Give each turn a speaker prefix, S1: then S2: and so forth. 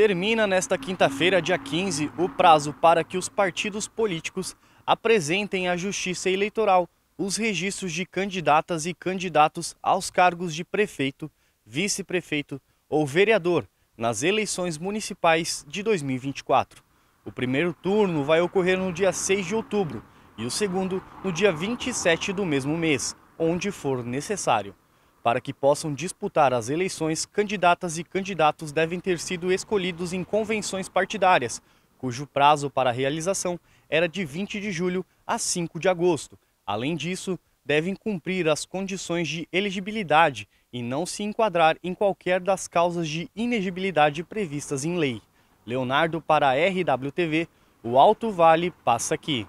S1: Termina nesta quinta-feira, dia 15, o prazo para que os partidos políticos apresentem à Justiça Eleitoral os registros de candidatas e candidatos aos cargos de prefeito, vice-prefeito ou vereador nas eleições municipais de 2024. O primeiro turno vai ocorrer no dia 6 de outubro e o segundo no dia 27 do mesmo mês, onde for necessário. Para que possam disputar as eleições, candidatas e candidatos devem ter sido escolhidos em convenções partidárias, cujo prazo para realização era de 20 de julho a 5 de agosto. Além disso, devem cumprir as condições de elegibilidade e não se enquadrar em qualquer das causas de inegibilidade previstas em lei. Leonardo para a RWTV, o Alto Vale passa aqui.